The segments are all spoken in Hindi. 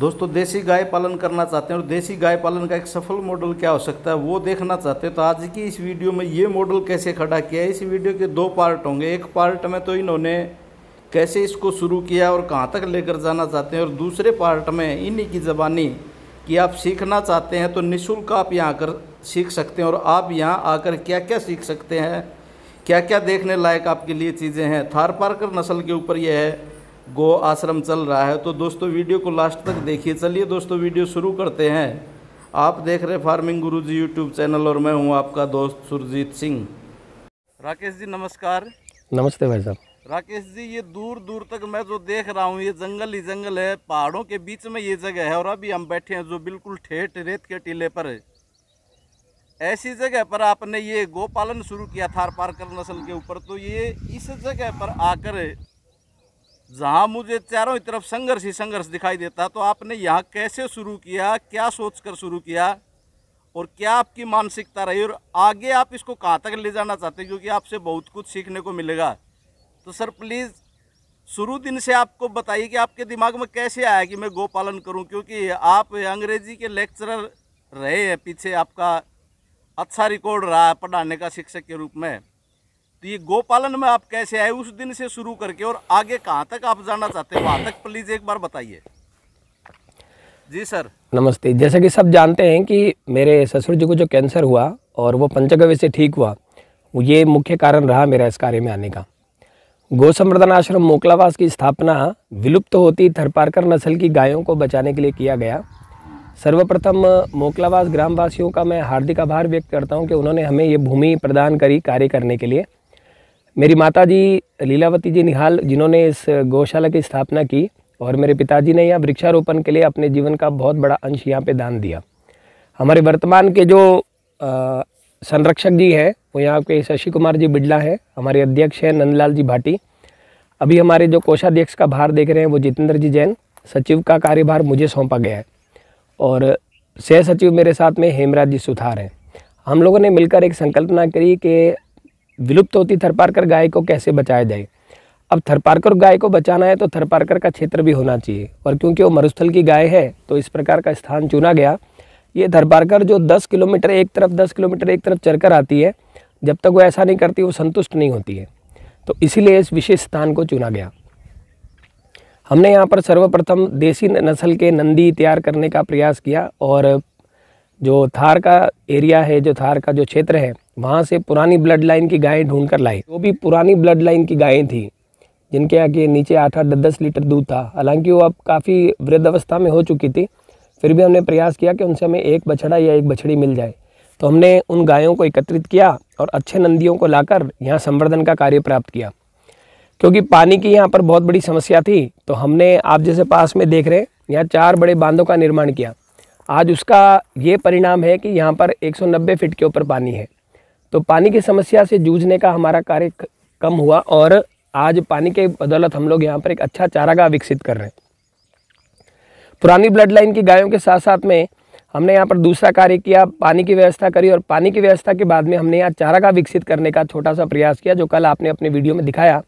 दोस्तों देसी गाय पालन करना चाहते हैं और देसी गाय पालन का एक सफल मॉडल क्या हो सकता है वो देखना चाहते हैं तो आज की इस वीडियो में ये मॉडल कैसे खड़ा किया है इस वीडियो के दो पार्ट होंगे एक पार्ट में तो इन्होंने कैसे इसको शुरू किया और कहाँ तक लेकर जाना चाहते हैं और दूसरे पार्ट में इन्हीं की ज़बानी कि आप सीखना चाहते हैं तो निःशुल्क आप यहाँ आकर सीख सकते हैं और आप यहाँ आकर क्या क्या सीख सकते हैं क्या क्या देखने लायक आपके लिए चीज़ें हैं थार पार्कर नस्ल के ऊपर यह है गो आश्रम चल रहा है तो दोस्तों वीडियो को लास्ट तक देखिए चलिए दोस्तों वीडियो शुरू करते हैं आप देख रहे फार्मिंग गुरु जी यूट्यूब चैनल और मैं हूँ आपका दोस्त सुरजीत सिंह राकेश जी नमस्कार नमस्ते भाई साहब राकेश जी ये दूर दूर तक मैं जो देख रहा हूँ ये जंगल ही जंगल है पहाड़ों के बीच में ये जगह है और अभी हम बैठे हैं जो बिल्कुल ठेठ रेत के टीले पर ऐसी जगह पर आपने ये गोपालन शुरू किया थार पारकर नस्ल के ऊपर तो ये इस जगह पर आकर जहां मुझे चारों तरफ संघर्ष ही संघर्ष दिखाई देता तो आपने यहाँ कैसे शुरू किया क्या सोच कर शुरू किया और क्या आपकी मानसिकता रही और आगे आप इसको कहाँ तक ले जाना चाहते हैं क्योंकि आपसे बहुत कुछ सीखने को मिलेगा तो सर प्लीज़ शुरू दिन से आपको बताइए कि आपके दिमाग में कैसे आया कि मैं पालन करूं क्योंकि आप अंग्रेजी के लेक्चरर रहे हैं पीछे आपका अच्छा रिकॉर्ड रहा है पढ़ाने का शिक्षक के रूप में तो ये गोपालन में आप कैसे आए उस दिन से शुरू करके और आगे कहाँ तक आप जाना चाहते हैं वहाँ तक प्लीज़ एक बार बताइए जी सर नमस्ते जैसा कि सब जानते हैं कि मेरे ससुर जी को जो कैंसर हुआ और वो पंचगव्य से ठीक हुआ ये मुख्य कारण रहा मेरा इस कार्य में आने का गो संवर्धन आश्रम मोकलावास की स्थापना विलुप्त तो होती थरपारकर नस्ल की गायों को बचाने के लिए किया गया सर्वप्रथम मोकलावास ग्रामवासियों का मैं हार्दिक आभार व्यक्त करता हूं कि उन्होंने हमें ये भूमि प्रदान करी कार्य करने के लिए मेरी माता जी लीलावती जी निहाल जिन्होंने इस गौशाला की स्थापना की और मेरे पिताजी ने यहाँ वृक्षारोपण के लिए अपने जीवन का बहुत बड़ा अंश यहाँ पे दान दिया हमारे वर्तमान के जो संरक्षक जी हैं वो यहाँ के शशि कुमार जी बिड़ला हैं हमारे अध्यक्ष हैं नंदलाल जी भाटी अभी हमारे जो कोषाध्यक्ष का भार देख रहे हैं वो जितेंद्र जी जैन सचिव का कार्यभार मुझे सौंपा गया है और सह सचिव मेरे साथ में हेमराज जी सुथार हैं हम लोगों ने मिलकर एक संकल्पना करी कि विलुप्त होती थरपारकर गाय को कैसे बचाया जाए अब थरपारकर गाय को बचाना है तो थरपारकर का क्षेत्र भी होना चाहिए और क्योंकि वो मरुस्थल की गाय है तो इस प्रकार का स्थान चुना गया ये थरपारकर जो दस किलोमीटर एक तरफ दस किलोमीटर एक तरफ चढ़कर आती है जब तक वो ऐसा नहीं करती वो संतुष्ट नहीं होती है तो इसीलिए इस विशेष स्थान को चुना गया हमने यहाँ पर सर्वप्रथम देसी नस्ल के नंदी तैयार करने का प्रयास किया और जो थार का एरिया है जो थार का जो क्षेत्र है वहाँ से पुरानी ब्लड लाइन की गायें ढूंढ कर लाई वो भी पुरानी ब्लड लाइन की गायें थी जिनके यहाँ के नीचे आठ आठ दस दस लीटर दूध था हालांकि वो अब काफ़ी वृद्ध अवस्था में हो चुकी थी फिर भी हमने प्रयास किया कि उनसे हमें एक बछड़ा या एक बछड़ी मिल जाए तो हमने उन गायों को एकत्रित किया और अच्छे नंदियों को लाकर यहाँ संवर्धन का कार्य प्राप्त किया क्योंकि पानी की यहाँ पर बहुत बड़ी समस्या थी तो हमने आप जैसे पास में देख रहे हैं यहाँ चार बड़े बांधों का निर्माण किया आज उसका ये परिणाम है कि यहाँ पर 190 फीट के ऊपर पानी है तो पानी की समस्या से जूझने का हमारा कार्य कम हुआ और आज पानी के बदौलत हम लोग यहाँ पर एक अच्छा चारागाह विकसित कर रहे हैं पुरानी ब्लड लाइन की गायों के साथ साथ में हमने यहाँ पर दूसरा कार्य किया पानी की व्यवस्था करी और पानी की व्यवस्था के बाद में हमने यहाँ चारागा विकसित करने का छोटा सा प्रयास किया जो कल आपने अपने वीडियो में दिखाया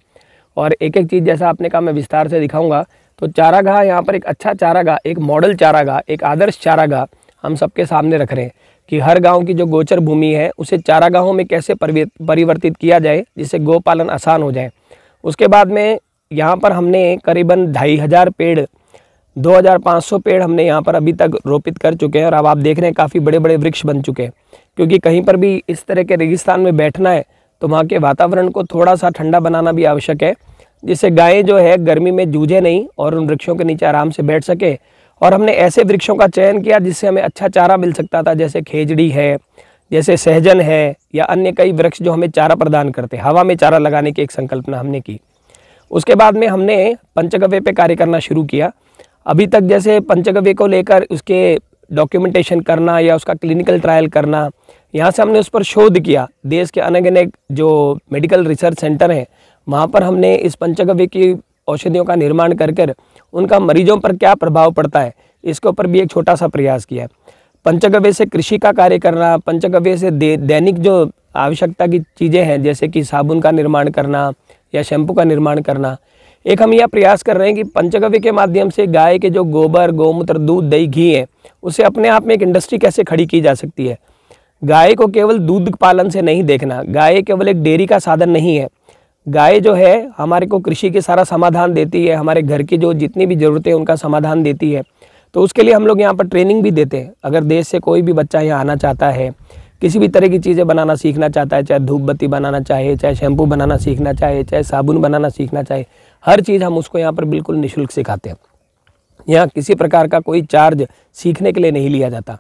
और एक एक चीज़ जैसा आपने कहा मैं विस्तार से दिखाऊंगा तो चारागाह यहाँ पर एक अच्छा चारागाह एक मॉडल चारागाह एक आदर्श चारागाह हम सबके सामने रख रहे हैं कि हर गांव की जो गोचर भूमि है उसे चारागाहों में कैसे परिवर्तित किया जाए जिससे गोपालन आसान हो जाए उसके बाद में यहाँ पर हमने करीबन ढाई हज़ार पेड़ 2500 पेड़ हमने यहाँ पर अभी तक रोपित कर चुके हैं और अब आप देख रहे हैं काफ़ी बड़े बड़े वृक्ष बन चुके हैं क्योंकि कहीं पर भी इस तरह के रेगिस्तान में बैठना है तो वहाँ के वातावरण को थोड़ा सा ठंडा बनाना भी आवश्यक है जिससे गायें जो है गर्मी में जूझे नहीं और उन वृक्षों के नीचे आराम से बैठ सके और हमने ऐसे वृक्षों का चयन किया जिससे हमें अच्छा चारा मिल सकता था जैसे खेजड़ी है जैसे सहजन है या अन्य कई वृक्ष जो हमें चारा प्रदान करते हवा में चारा लगाने की एक संकल्पना हमने की उसके बाद में हमने पंचगव्य पे कार्य करना शुरू किया अभी तक जैसे पंचगव्य को लेकर उसके डॉक्यूमेंटेशन करना या उसका क्लिनिकल ट्रायल करना यहाँ से हमने उस पर शोध किया देश के अनेक अनेक जो मेडिकल रिसर्च सेंटर हैं वहाँ पर हमने इस पंचगव्य की औषधियों का निर्माण कर कर उनका मरीजों पर क्या प्रभाव पड़ता है इसके ऊपर भी एक छोटा सा प्रयास किया है पंचगव्य से कृषि का कार्य करना पंचगव्य से दैनिक जो आवश्यकता की चीज़ें हैं जैसे कि साबुन का निर्माण करना या शैम्पू का निर्माण करना एक हम यह प्रयास कर रहे हैं कि पंचगव्य के माध्यम से गाय के जो गोबर गोमूत्र दूध दही घी है उसे अपने आप में एक इंडस्ट्री कैसे खड़ी की जा सकती है गाय को केवल दूध पालन से नहीं देखना गाय केवल एक डेयरी का साधन नहीं है गाय जो है हमारे को कृषि के सारा समाधान देती है हमारे घर की जो जितनी भी ज़रूरतें उनका समाधान देती है तो उसके लिए हम लोग यहाँ पर ट्रेनिंग भी देते हैं अगर देश से कोई भी बच्चा यहाँ आना चाहता है किसी भी तरह की चीज़ें बनाना सीखना चाहता है चाहे धूप बत्ती बनाना चाहे चाहे शैम्पू बनाना सीखना चाहे चाहे साबुन बनाना सीखना चाहे हर चीज़ हम उसको यहाँ पर बिल्कुल निःशुल्क सिखाते हैं यहाँ किसी प्रकार का कोई चार्ज सीखने के लिए नहीं लिया जाता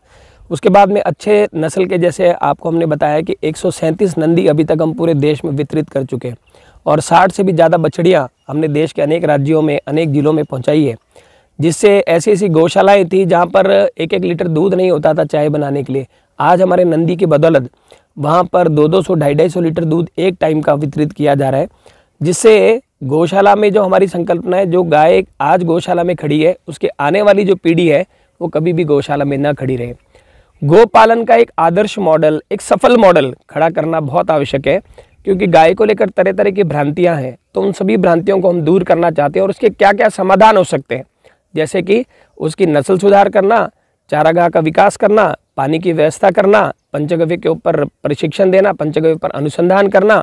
उसके बाद में अच्छे नस्ल के जैसे आपको हमने बताया कि एक नंदी अभी तक हम पूरे देश में वितरित कर चुके हैं और साठ से भी ज़्यादा बछड़ियाँ हमने देश के अनेक राज्यों में अनेक ज़िलों में पहुँचाई है जिससे ऐसी ऐसी गौशालाएँ थी जहाँ पर एक एक लीटर दूध नहीं होता था चाय बनाने के लिए आज हमारे नंदी की बदौलत वहाँ पर दो दो सौ ढाई ढाई सौ लीटर दूध एक टाइम का वितरित किया जा रहा है जिससे गौशाला में जो हमारी संकल्पना है जो गाय आज गौशाला में खड़ी है उसके आने वाली जो पीढ़ी है वो कभी भी गौशाला में ना खड़ी रहे गौपालन का एक आदर्श मॉडल एक सफल मॉडल खड़ा करना बहुत आवश्यक है क्योंकि गाय को लेकर तरह तरह की भ्रांतियाँ हैं तो उन सभी भ्रांतियों को हम दूर करना चाहते हैं और उसके क्या क्या समाधान हो सकते हैं जैसे कि उसकी नस्ल सुधार करना चारागाह का विकास करना पानी की व्यवस्था करना पंचगव्य के ऊपर प्रशिक्षण देना पंचगव्य पर अनुसंधान करना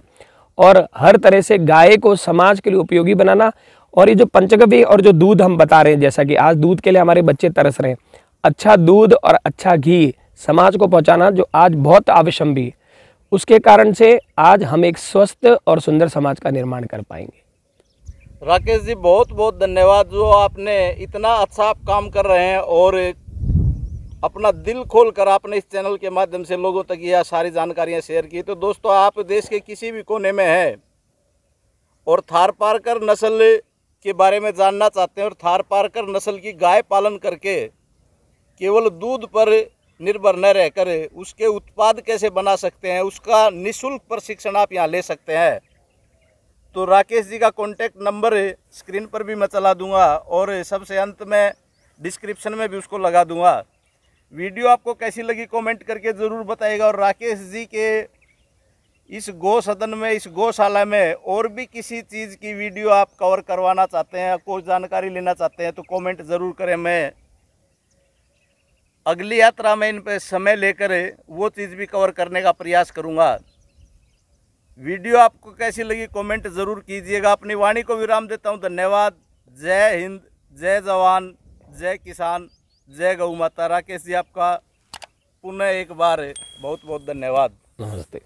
और हर तरह से गाय को समाज के लिए उपयोगी बनाना और ये जो पंचगव्य और जो दूध हम बता रहे हैं जैसा कि आज दूध के लिए हमारे बच्चे तरस रहे हैं अच्छा दूध और अच्छा घी समाज को पहुंचाना जो आज बहुत आवश्यक भी है उसके कारण से आज हम एक स्वस्थ और सुंदर समाज का निर्माण कर पाएंगे राकेश जी बहुत बहुत धन्यवाद जो आपने इतना अच्छा आप काम कर रहे हैं और अपना दिल खोल कर आपने इस चैनल के माध्यम से लोगों तक यह सारी जानकारियां शेयर की तो दोस्तों आप देश के किसी भी कोने में हैं और थार पारकर नस्ल के बारे में जानना चाहते हैं और थार पारकर नस्ल की गाय पालन करके केवल दूध पर निर्भर न रह कर उसके उत्पाद कैसे बना सकते हैं उसका निशुल्क प्रशिक्षण आप यहाँ ले सकते हैं तो राकेश जी का कॉन्टैक्ट नंबर स्क्रीन पर भी मैं चला दूंगा और सबसे अंत में डिस्क्रिप्शन में भी उसको लगा दूंगा वीडियो आपको कैसी लगी कमेंट करके ज़रूर बताएगा और राकेश जी के इस गौ सदन में इस गौशाला में और भी किसी चीज़ की वीडियो आप कवर करवाना चाहते हैं कोई जानकारी लेना चाहते हैं तो कमेंट ज़रूर करें मैं अगली यात्रा में इन पर समय लेकर वो चीज़ भी कवर करने का प्रयास करूँगा वीडियो आपको कैसी लगी कमेंट ज़रूर कीजिएगा अपनी वाणी को विराम देता हूँ धन्यवाद जय हिंद जय जवान जय किसान जय गौ माता राकेश जी आपका पुनः एक बार बहुत बहुत धन्यवाद नमस्ते